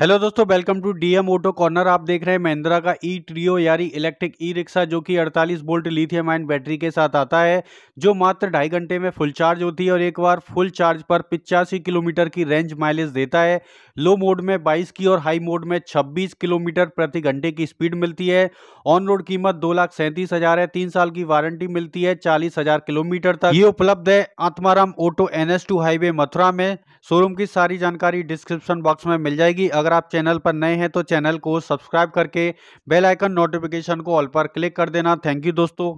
hello दोस्तों welcome to DM auto corner आप देख रहे हैं महिंद्रा का ई ट्रियो यानी इलेक्ट्रिक ई रिक्शा जो कि 48 वोल्ट लिथियम आयन बैटरी के साथ आता है जो मात्र ढाई घंटे में फुल चार्ज होती है और एक बार फुल चार्ज पर पिचासी किलोमीटर की रेंज माइलेज देता है लो मोड में 22 की और हाई मोड में 26 किलोमीटर प्रति घंटे की स्पीड मिलती है ऑन रोड कीमत दो लाख सैंतीस हजार है तीन साल की वारंटी मिलती है चालीस हजार किलोमीटर तक ये उपलब्ध है आत्माराम ऑटो एन हाईवे मथुरा में शोरूम की सारी जानकारी डिस्क्रिप्शन बॉक्स में मिल जाएगी अगर आप चैनल पर नए हैं तो चैनल को सब्सक्राइब करके बेलाइकन नोटिफिकेशन को ऑल पर क्लिक कर देना थैंक यू दोस्तों